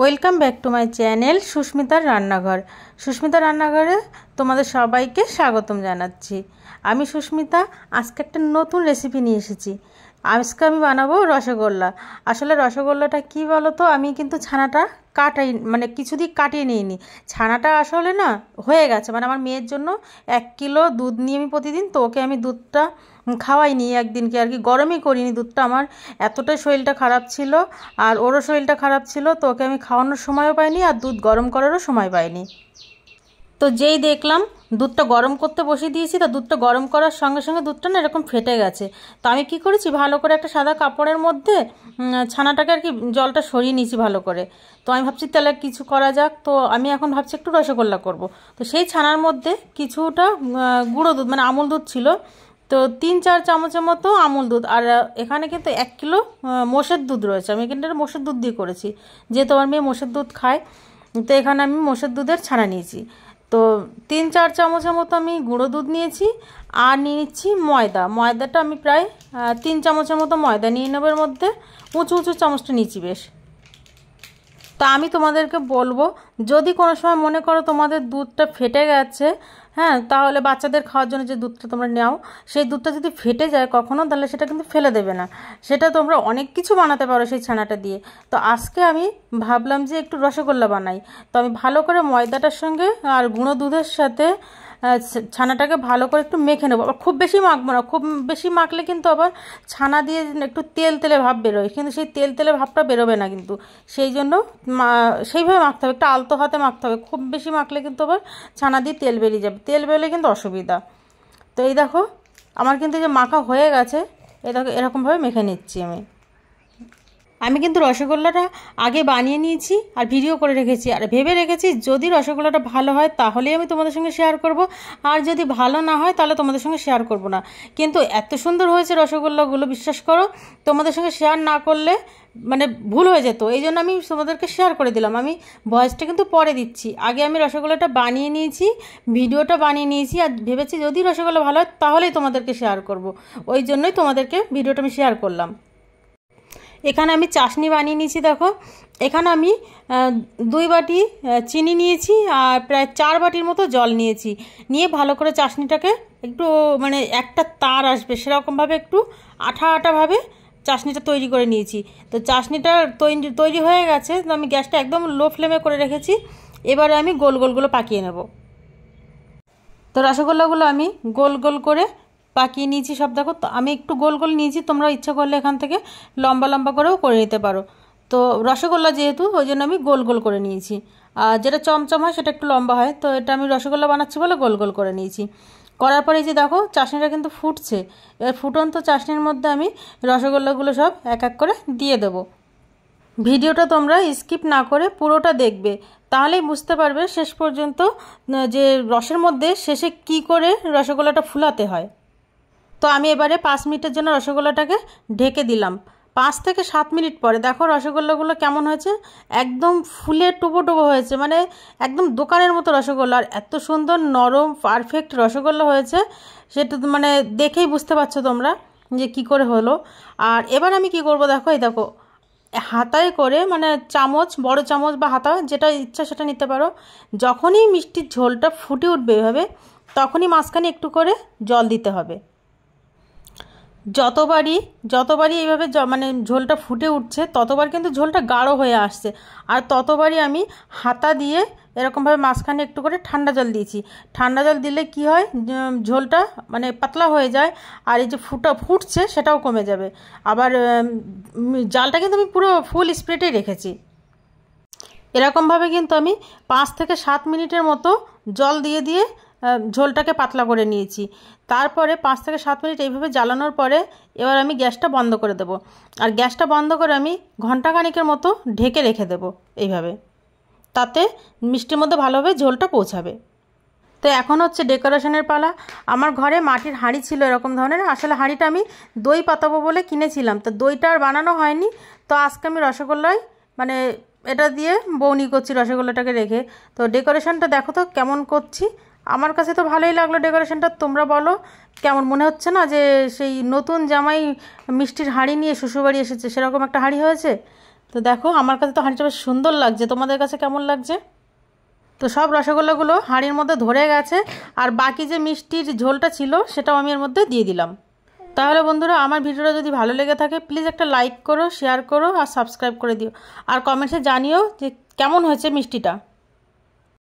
Welcome back to my channel সুস্মিতার রান্নাঘর সুস্মিতা রান্নাঘরে তোমাদের সবাইকে স্বাগতম জানাচ্ছি আমি সুস্মিতা আজকে একটা নতুন রেসিপি নিয়ে এসেছি আজকে আমি বানাবো রসগোল্লা আসলে রসগোল্লাটা কি বলো তো আমি কিন্তু ছানাটা কাটাই মানে কিছু দিক কাটিয়ে নিইনি ছানাটা আসলে না হয়ে গেছে মানে আমার মেয়ের জন্য এক কিলো দুধ নিয়ে আমি প্রতিদিন তো ওকে আমি দুধটা খাওয়াইনি একদিনকে আর কি গরমই করিনি দুধটা আমার এতটাই শরীরটা খারাপ ছিল আর ওরও শরীরটা খারাপ ছিল তো ওকে আমি খাওয়ানোর সময়ও পাইনি আর দুধ গরম করারও সময় পাইনি তো যেই দেখলাম দুধটা গরম করতে বসিয়ে দিয়েছি তা দুধটা গরম করার সঙ্গে সঙ্গে দুধটা না এরকম ফেটে গেছে তো আমি কি করেছি ভালো করে একটা সাদা কাপড়ের মধ্যে ছানাটাকে আর কি জলটা সরিয়ে নিয়েছি ভালো করে তো আমি ভাবছি তাহলে কিছু করা যাক তো আমি এখন ভাবছি একটু রসগোল্লা করব। তো সেই ছানার মধ্যে কিছুটা গুঁড়ো দুধ মানে আমুল দুধ ছিল তো তিন চার চামচের মতো আমুল দুধ আর এখানে কিন্তু এক কিলো মোষের দুধ রয়েছে আমি কিন্তু মোষের দুধ দিয়ে করেছি যেহেতু আমার মেয়ে মোষের দুধ খায় তো এখানে আমি মোষের দুধের ছানা নিয়েছি তো তিন চার চামচের মতো আমি গুঁড়ো দুধ নিয়েছি আর নিয়ে নিচ্ছি ময়দা ময়দাটা আমি প্রায় তিন চামচের মতো ময়দা নিয়ে নেবের মধ্যে উঁচু উঁচু চামচটা নিয়েছি বেশ তা আমি তোমাদেরকে বলবো যদি কোনো সময় মনে করো তোমাদের দুধটা ফেটে গেছে হ্যাঁ তাহলে বাচ্চাদের খাওয়ার জন্য যে দুধটা তোমরা নেও সেই দুধটা যদি ফেটে যায় কখনো তাহলে সেটা কিন্তু ফেলে দেবে না সেটা তোমরা অনেক কিছু বানাতে পারো সেই ছানাটা দিয়ে তো আজকে আমি ভাবলাম যে একটু রসগোল্লা বানাই তো আমি ভালো করে ময়দাটার সঙ্গে আর গুঁড়ো দুধের সাথে ছানাটাকে ভালো করে একটু মেখে নেবো আবার খুব বেশি মাখবো না খুব বেশি মাখলে কিন্তু আবার ছানা দিয়ে একটু তেল তেলে ভাব বেরোয় কিন্তু সেই তেল তেলে ভাবটা বেরোবে না কিন্তু সেই জন্য সেইভাবে মাখতে হবে একটা আলতো হাতে মাখতে হবে খুব বেশি মাখলে কিন্তু আবার ছানা দিয়ে তেল বেরিয়ে যাবে তেল বেরোলে কিন্তু অসুবিধা তো এই দেখো আমার কিন্তু যে মাখা হয়ে গেছে এই দেখো এরকমভাবে মেখে নিচ্ছি আমি আমি কিন্তু রসগোল্লাটা আগে বানিয়ে নিয়েছি আর ভিডিও করে রেখেছি আর ভেবে রেখেছি যদি রসগোল্লাটা ভালো হয় তাহলেই আমি তোমাদের সঙ্গে শেয়ার করব আর যদি ভালো না হয় তাহলে তোমাদের সঙ্গে শেয়ার করব না কিন্তু এত সুন্দর হয়েছে রসগোল্লাগুলো বিশ্বাস করো তোমাদের সঙ্গে শেয়ার না করলে মানে ভুল হয়ে যেত এই জন্য আমি তোমাদেরকে শেয়ার করে দিলাম আমি ভয়েসটা কিন্তু পরে দিচ্ছি আগে আমি রসগোল্লাটা বানিয়ে নিয়েছি ভিডিওটা বানিয়ে নিয়েছি আর ভেবেছি যদি রসগোল্লা ভালো হয় তাহলেই তোমাদেরকে শেয়ার করব ওই জন্যই তোমাদেরকে ভিডিওটা আমি শেয়ার করলাম এখানে আমি চাশনি বানিয়ে নিয়েছি দেখো এখানে আমি দুই বাটি চিনি নিয়েছি আর প্রায় চার বাটির মতো জল নিয়েছি নিয়ে ভালো করে চাশনিটাকে একটু মানে একটা তার আসবে সেরকমভাবে একটু আঠা আঠাভাবে চাশনিটা তৈরি করে নিয়েছি তো চাশনিটা তৈরি তৈরি হয়ে গেছে তো আমি গ্যাসটা একদম লো ফ্লেমে করে রেখেছি এবারে আমি গোল গোলগুলো পাকিয়ে নেব তো রসগোল্লাগুলো আমি গোল গোল করে পাকিয়ে নিয়েছি সব দেখো তো আমি একটু গোল গোল নিয়েছি তোমরা ইচ্ছা করলে এখান থেকে লম্বা লম্বা করেও করে নিতে পারো তো রসগোল্লা যেহেতু ওই জন্য আমি গোল গোল করে নিয়েছি আর যেটা চমচম হয় সেটা একটু লম্বা হয় তো এটা আমি রসগোল্লা বানাচ্ছি বলে গোল গোল করে নিয়েছি করার পরে যে দেখো চাশনিটা কিন্তু ফুটছে এবার ফুটন্ত চাশনির মধ্যে আমি রসগোল্লাগুলো সব এক এক করে দিয়ে দেবো ভিডিওটা তোমরা স্কিপ না করে পুরোটা দেখবে তাহলেই বুঝতে পারবে শেষ পর্যন্ত যে রসের মধ্যে শেষে কি করে রসগোল্লাটা ফুলাতে হয় তো আমি এবারে পাঁচ মিনিটের জন্য রসগোল্লাটাকে ঢেকে দিলাম পাঁচ থেকে সাত মিনিট পরে দেখো রসগোল্লাগুলো কেমন হয়েছে একদম ফুলে টোবো টোবো হয়েছে মানে একদম দোকানের মতো রসগোল্লা আর এত সুন্দর নরম পারফেক্ট রসগোল্লা হয়েছে সেটা মানে দেখেই বুঝতে পারছো তোমরা যে কি করে হলো আর এবার আমি কি করব দেখো এই দেখো হাতায় করে মানে চামচ বড় চামচ বা হাতা যেটা ইচ্ছা সেটা নিতে পারো যখনই মিষ্টির ঝোলটা ফুটে উঠবে এভাবে তখনই মাঝখানে একটু করে জল দিতে হবে যতবারই যতবারই এইভাবে মানে ঝোলটা ফুটে উঠছে ততবার কিন্তু ঝোলটা গাঢ় হয়ে আসছে আর ততবারই আমি হাতা দিয়ে এরকমভাবে মাঝখানে একটু করে ঠান্ডা জল দিয়েছি ঠান্ডা জল দিলে কি হয় ঝোলটা মানে পাতলা হয়ে যায় আর এই যে ফুটা ফুটছে সেটাও কমে যাবে আবার জালটা কিন্তু আমি পুরো ফুল স্প্রেটেই রেখেছি এরকমভাবে কিন্তু আমি পাঁচ থেকে সাত মিনিটের মতো জল দিয়ে দিয়ে ঝোলটাকে পাতলা করে নিয়েছি তারপরে পাঁচ থেকে সাত মিনিট এইভাবে জ্বালানোর পরে এবার আমি গ্যাসটা বন্ধ করে দেব আর গ্যাসটা বন্ধ করে আমি ঘণ্টাখানিকের মতো ঢেকে রেখে দেব এইভাবে তাতে মিষ্টির মধ্যে ভালোভাবে ঝোলটা পৌঁছাবে তো এখন হচ্ছে ডেকোরেশনের পালা আমার ঘরে মাটির হাঁড়ি ছিল এরকম ধরনের আসলে হাঁড়িটা আমি দই পাতাবো বলে কিনেছিলাম তো দইটা আর বানানো হয়নি তো আজকে আমি রসগোল্লায় মানে এটা দিয়ে বৌনি করছি রসগোল্লাটাকে রেখে তো ডেকোরেশনটা দেখো তো কেমন করছি আমার কাছে তো ভালোই লাগলো ডেকোরেশনটা তোমরা বলো কেমন মনে হচ্ছে না যে সেই নতুন জামাই মিষ্টির হাঁড়ি নিয়ে শ্বশুরবাড়ি এসেছে সেরকম একটা হাঁড়ি হয়েছে তো দেখো আমার কাছে তো হাঁড়িটা বেশ সুন্দর লাগছে তোমাদের কাছে কেমন লাগছে তো সব রসগোল্লাগুলো হাঁড়ির মধ্যে ধরে গেছে আর বাকি যে মিষ্টির ঝোলটা ছিল সেটাও আমি এর মধ্যে দিয়ে দিলাম তাহলে বন্ধুরা আমার ভিডিওটা যদি ভালো লেগে থাকে প্লিজ একটা লাইক করো শেয়ার করো আর সাবস্ক্রাইব করে দিও আর কমেন্টসে জানিও যে কেমন হয়েছে মিষ্টিটা